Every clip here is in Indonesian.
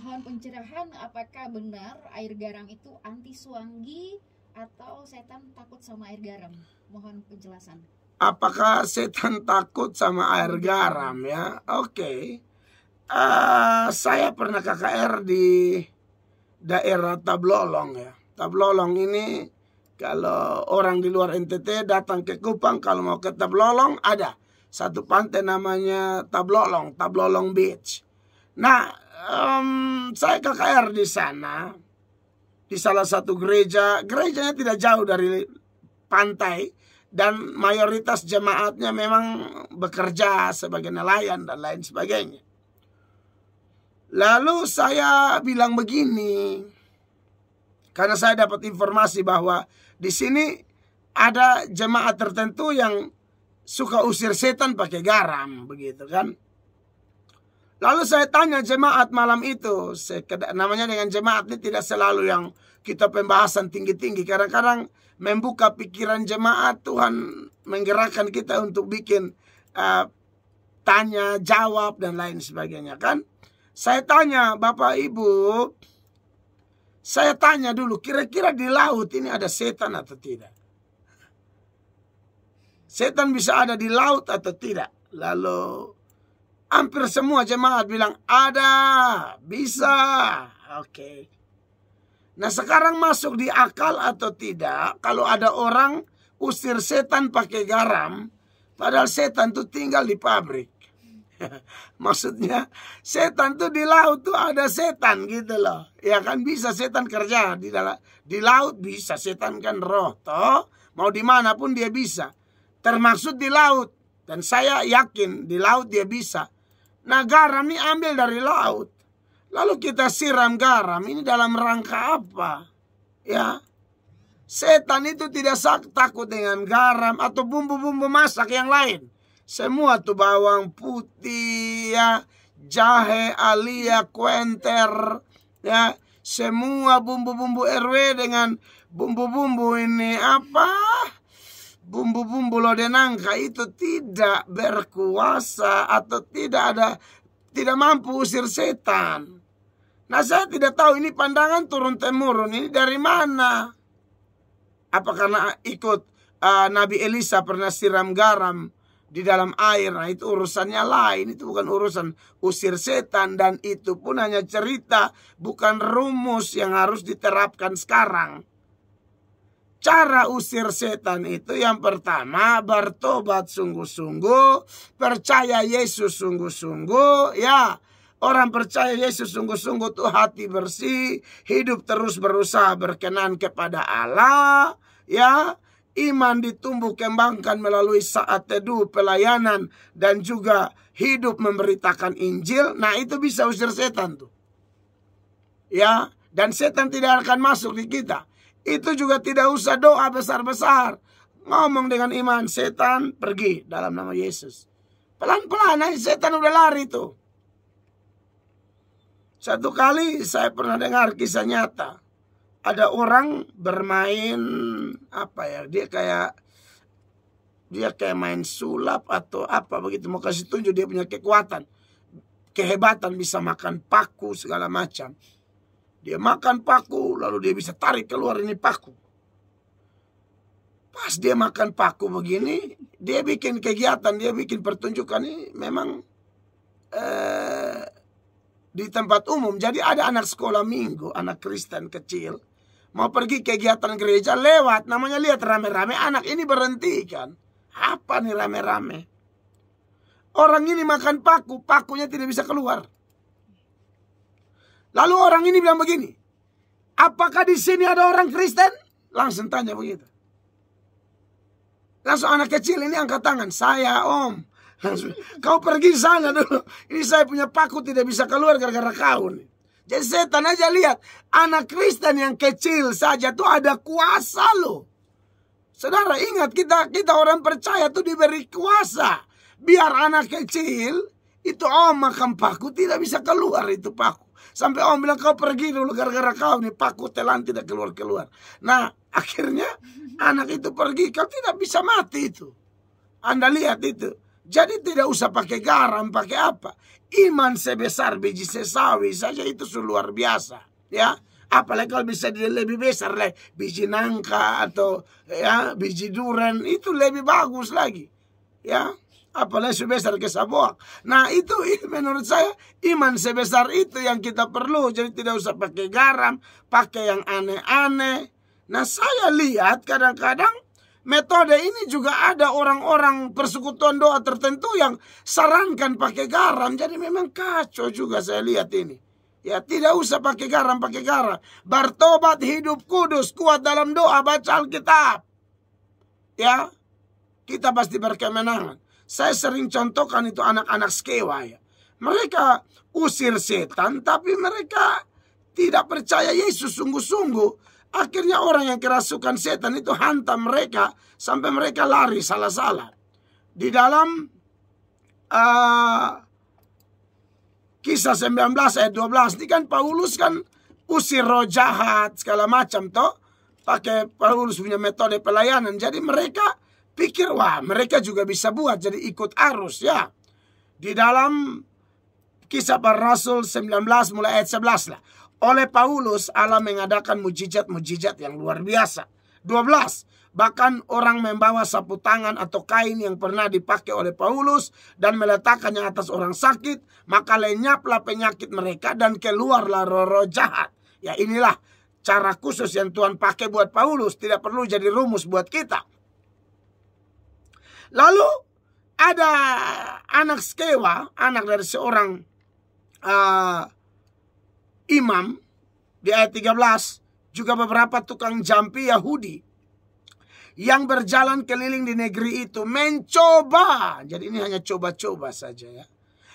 Mohon pencerahan apakah benar air garam itu anti suanggi atau setan takut sama air garam? Mohon penjelasan. Apakah setan takut sama air garam ya? Oke. Okay. Uh, eh, saya pernah KKR di daerah Tablolong ya. Tablolong ini kalau orang di luar NTT datang ke Kupang kalau mau ke Tablolong ada satu pantai namanya Tablolong, Tablolong Beach Nah, um, saya KKR di sana, di salah satu gereja, gerejanya tidak jauh dari pantai, dan mayoritas jemaatnya memang bekerja sebagai nelayan dan lain sebagainya. Lalu saya bilang begini, karena saya dapat informasi bahwa di sini ada jemaat tertentu yang suka usir setan pakai garam, begitu kan? Lalu saya tanya jemaat malam itu, namanya dengan jemaat ini tidak selalu yang kita pembahasan tinggi-tinggi. Kadang-kadang membuka pikiran jemaat Tuhan menggerakkan kita untuk bikin uh, tanya jawab dan lain sebagainya kan. Saya tanya Bapak Ibu, saya tanya dulu kira-kira di laut ini ada setan atau tidak? Setan bisa ada di laut atau tidak? Lalu Hampir semua jemaat bilang ada, bisa. Oke. Okay. Nah sekarang masuk di akal atau tidak kalau ada orang usir setan pakai garam padahal setan tuh tinggal di pabrik. Maksudnya setan tuh di laut tuh ada setan gitu loh. Ya kan bisa setan kerja di dalam di laut bisa setan kan roh toh mau dimanapun dia bisa termasuk di laut dan saya yakin di laut dia bisa Nah garam ini ambil dari laut. Lalu kita siram garam ini dalam rangka apa? Ya. Setan itu tidak sak takut dengan garam atau bumbu-bumbu masak yang lain. Semua tuh bawang putih ya, jahe, alia, kuenter ya, semua bumbu-bumbu RW dengan bumbu-bumbu ini apa? bumbu-bumbu lodeh nangka itu tidak berkuasa atau tidak ada tidak mampu usir setan. Nah saya tidak tahu ini pandangan turun temurun ini dari mana. Apa karena ikut uh, Nabi Elisa pernah siram garam di dalam air. Nah itu urusannya lain. Itu bukan urusan usir setan. Dan itu pun hanya cerita. Bukan rumus yang harus diterapkan sekarang. Cara usir setan itu yang pertama bertobat sungguh-sungguh, percaya Yesus sungguh-sungguh, ya. Orang percaya Yesus sungguh-sungguh tuh hati bersih, hidup terus berusaha berkenan kepada Allah, ya. Iman ditumbuh kembangkan melalui saat teduh, pelayanan, dan juga hidup memberitakan Injil. Nah itu bisa usir setan tuh. Ya, dan setan tidak akan masuk di kita. Itu juga tidak usah doa besar-besar. Ngomong dengan iman, setan pergi dalam nama Yesus. Pelan-pelan aja setan udah lari tuh. Satu kali saya pernah dengar kisah nyata. Ada orang bermain apa ya? Dia kayak dia kayak main sulap atau apa begitu mau kasih tunjuk dia punya kekuatan kehebatan bisa makan paku segala macam dia makan paku, lalu dia bisa tarik keluar ini paku. Pas dia makan paku begini, dia bikin kegiatan, dia bikin pertunjukan ini memang eh, di tempat umum. Jadi ada anak sekolah minggu, anak Kristen kecil, mau pergi kegiatan gereja lewat, namanya lihat rame-rame, anak ini berhenti kan. Apa nih rame-rame? Orang ini makan paku, pakunya tidak bisa keluar. Lalu orang ini bilang begini, apakah di sini ada orang Kristen? Langsung tanya begitu. Langsung anak kecil ini angkat tangan, saya om. Langsung, kau pergi sana dulu. Ini saya punya paku tidak bisa keluar gara-gara kau nih. Jadi setan aja lihat, anak Kristen yang kecil saja tuh ada kuasa loh. Saudara ingat kita kita orang percaya tuh diberi kuasa. Biar anak kecil itu om makan paku tidak bisa keluar itu paku. Sampai Om bilang kau pergi dulu gara-gara kau nih paku telan tidak keluar-keluar. Nah akhirnya anak itu pergi kau tidak bisa mati itu. Anda lihat itu. Jadi tidak usah pakai garam, pakai apa. Iman sebesar biji sesawi saja itu sudah luar biasa. Ya, apalagi kalau bisa lebih besar lah biji nangka atau ya biji duren itu lebih bagus lagi ya apalagi sebesar kesaboak. Nah itu menurut saya iman sebesar itu yang kita perlu. Jadi tidak usah pakai garam, pakai yang aneh-aneh. Nah saya lihat kadang-kadang metode ini juga ada orang-orang persekutuan doa tertentu yang sarankan pakai garam. Jadi memang kacau juga saya lihat ini. Ya tidak usah pakai garam, pakai garam. Bertobat hidup kudus, kuat dalam doa, baca Alkitab. Ya, kita pasti berkemenangan. Saya sering contohkan itu anak-anak skewa ya. Mereka usir setan tapi mereka tidak percaya Yesus sungguh-sungguh. Akhirnya orang yang kerasukan setan itu hantam mereka sampai mereka lari salah-salah. Di dalam uh, kisah 19 ayat 12 ini kan Paulus kan usir roh jahat segala macam toh pakai Paulus punya metode pelayanan. Jadi mereka pikir wah mereka juga bisa buat jadi ikut arus ya. Di dalam kisah para rasul 19 mulai ayat 11 lah. Oleh Paulus Allah mengadakan mujizat-mujizat yang luar biasa. 12 Bahkan orang membawa sapu tangan atau kain yang pernah dipakai oleh Paulus dan meletakkannya atas orang sakit, maka lenyaplah penyakit mereka dan keluarlah roh-roh jahat. Ya inilah cara khusus yang Tuhan pakai buat Paulus, tidak perlu jadi rumus buat kita. Lalu ada anak sekewa, anak dari seorang uh, imam di ayat 13 juga beberapa tukang jampi Yahudi yang berjalan keliling di negeri itu mencoba. Jadi ini hanya coba-coba saja ya.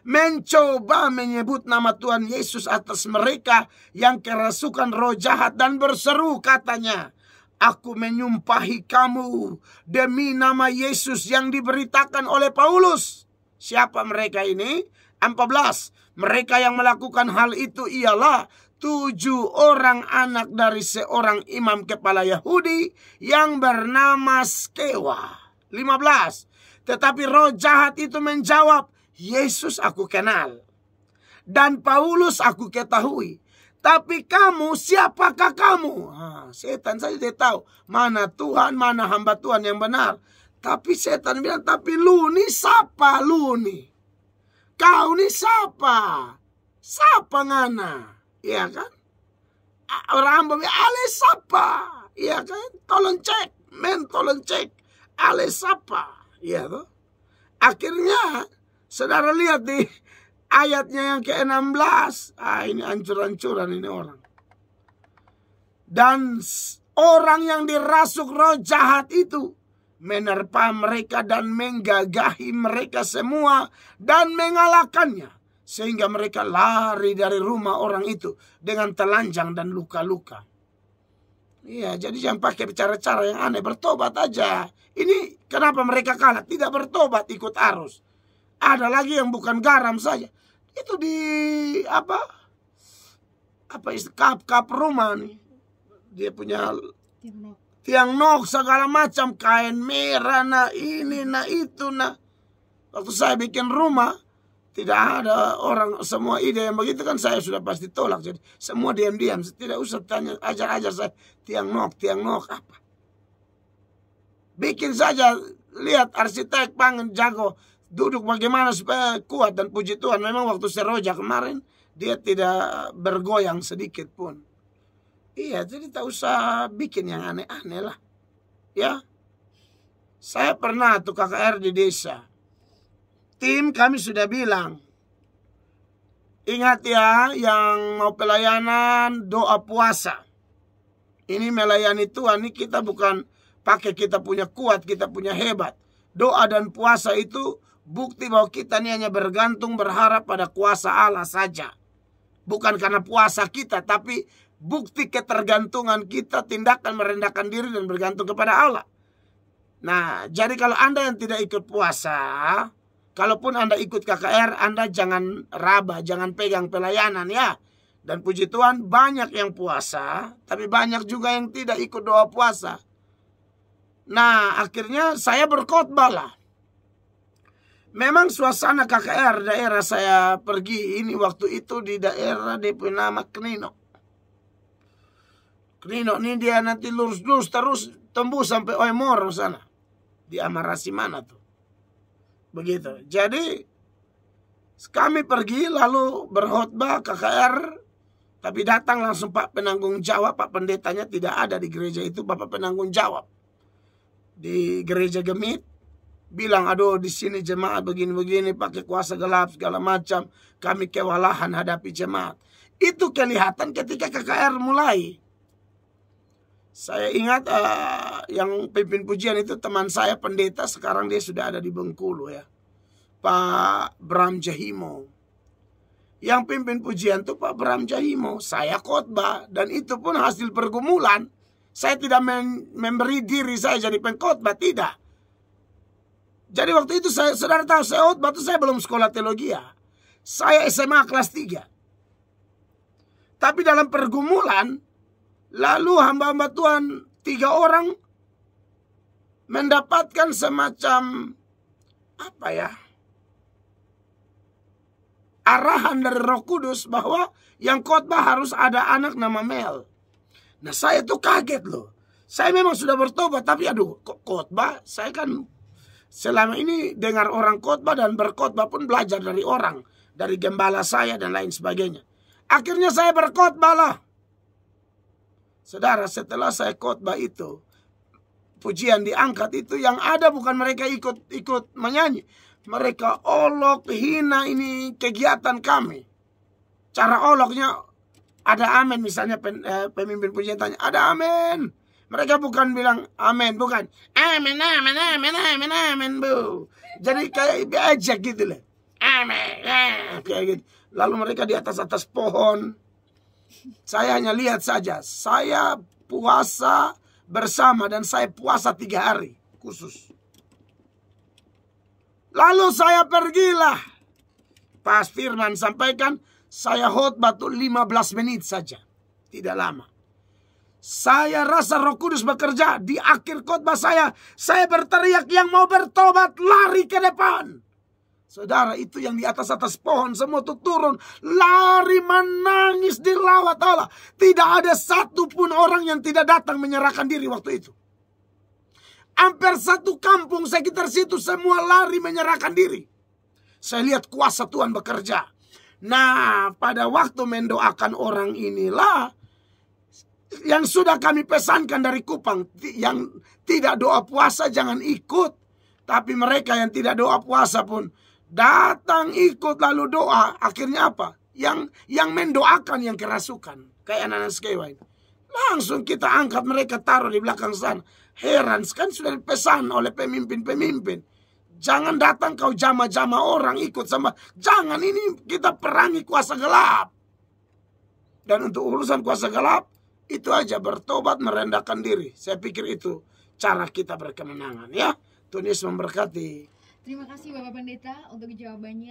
Mencoba menyebut nama Tuhan Yesus atas mereka yang kerasukan roh jahat dan berseru katanya. Aku menyumpahi kamu demi nama Yesus yang diberitakan oleh Paulus. Siapa mereka ini? 14. Mereka yang melakukan hal itu ialah tujuh orang anak dari seorang imam kepala Yahudi yang bernama Skewa. 15. Tetapi roh jahat itu menjawab, Yesus aku kenal. Dan Paulus aku ketahui. Tapi kamu, siapakah kamu? Ah, setan saja dia tahu. Mana Tuhan, mana hamba Tuhan yang benar. Tapi setan bilang, tapi lu ini siapa lu ini? Kau ini siapa? Siapa ngana? Iya kan? Orang hamba bilang, ale siapa? Iya kan? Tolong cek, men tolong cek. Ale siapa? Iya tuh. Akhirnya, saudara lihat nih ayatnya yang ke-16. Ah, ini ancur ancuran ini orang. Dan orang yang dirasuk roh jahat itu menerpa mereka dan menggagahi mereka semua dan mengalahkannya sehingga mereka lari dari rumah orang itu dengan telanjang dan luka-luka. Iya, jadi jangan pakai cara-cara yang aneh, bertobat aja. Ini kenapa mereka kalah? Tidak bertobat ikut arus. Ada lagi yang bukan garam saja. Itu di apa? Apa is kap kap rumah nih. Dia punya tiang nok segala macam kain merah nah ini nah itu nah. Waktu saya bikin rumah tidak ada orang semua ide yang begitu kan saya sudah pasti tolak jadi semua diam-diam tidak usah tanya ajar-ajar saya tiang nok tiang nok apa bikin saja lihat arsitek bangun jago duduk bagaimana supaya kuat dan puji Tuhan memang waktu seroja kemarin dia tidak bergoyang sedikit pun iya jadi tak usah bikin yang aneh-aneh lah ya saya pernah tuh KKR di desa tim kami sudah bilang ingat ya yang mau pelayanan doa puasa ini melayani Tuhan ini kita bukan pakai kita punya kuat kita punya hebat doa dan puasa itu Bukti bahwa kita ini hanya bergantung berharap pada kuasa Allah saja. Bukan karena puasa kita, tapi bukti ketergantungan kita tindakan merendahkan diri dan bergantung kepada Allah. Nah, jadi kalau Anda yang tidak ikut puasa, kalaupun Anda ikut KKR, Anda jangan raba, jangan pegang pelayanan ya. Dan puji Tuhan banyak yang puasa, tapi banyak juga yang tidak ikut doa puasa. Nah, akhirnya saya berkhotbah lah. Memang suasana KKR daerah saya pergi ini waktu itu di daerah dia nama Kenino. Kenino ini dia nanti lurus-lurus terus tembus sampai Oemor sana. Di Amarasi mana tuh. Begitu. Jadi kami pergi lalu berkhotbah KKR tapi datang langsung Pak penanggung jawab, Pak pendetanya tidak ada di gereja itu, Bapak penanggung jawab. Di gereja Gemit bilang aduh di sini jemaat begini-begini pakai kuasa gelap segala macam kami kewalahan hadapi jemaat itu kelihatan ketika KKR mulai saya ingat uh, yang pimpin pujian itu teman saya pendeta sekarang dia sudah ada di Bengkulu ya Pak Bram Jahimo yang pimpin pujian itu Pak Bram Jahimo saya khotbah dan itu pun hasil pergumulan saya tidak memberi diri saya jadi pengkhotbah tidak jadi waktu itu saya saudara tahu saya out, waktu saya belum sekolah teologi ya. Saya SMA kelas 3. Tapi dalam pergumulan lalu hamba-hamba Tuhan tiga orang mendapatkan semacam apa ya? arahan dari Roh Kudus bahwa yang khotbah harus ada anak nama Mel. Nah, saya tuh kaget loh. Saya memang sudah bertobat tapi aduh kok khotbah saya kan Selama ini dengar orang khotbah dan berkhotbah pun belajar dari orang, dari gembala saya dan lain sebagainya. Akhirnya saya berkhotbah lah. Saudara, setelah saya khotbah itu, pujian diangkat itu yang ada bukan mereka ikut ikut menyanyi. Mereka olok hina ini kegiatan kami. Cara oloknya ada amin misalnya eh, pemimpin pujian tanya, ada amin. Mereka bukan bilang amin, bukan. Amin, amin, amin, amin, amin, bu. Jadi kayak aja gitu lah. Amin, amin, kayak gitu. Lalu mereka di atas-atas pohon. Saya hanya lihat saja. Saya puasa bersama dan saya puasa tiga hari khusus. Lalu saya pergilah. Pas Firman sampaikan, saya khotbah tuh 15 menit saja. Tidak lama. Saya rasa roh kudus bekerja di akhir khotbah saya. Saya berteriak yang mau bertobat lari ke depan. Saudara itu yang di atas-atas pohon semua itu turun. Lari menangis di lawat Allah. Tidak ada satupun orang yang tidak datang menyerahkan diri waktu itu. Hampir satu kampung sekitar situ semua lari menyerahkan diri. Saya lihat kuasa Tuhan bekerja. Nah pada waktu mendoakan orang inilah yang sudah kami pesankan dari Kupang yang tidak doa puasa jangan ikut tapi mereka yang tidak doa puasa pun datang ikut lalu doa akhirnya apa yang yang mendoakan yang kerasukan kayak anak-anak langsung kita angkat mereka taruh di belakang sana heran kan sudah dipesan oleh pemimpin-pemimpin jangan datang kau jama-jama orang ikut sama jangan ini kita perangi kuasa gelap dan untuk urusan kuasa gelap itu aja bertobat merendahkan diri. Saya pikir itu cara kita berkemenangan ya. Tuhan memberkati. Terima kasih Bapak Pendeta untuk jawabannya.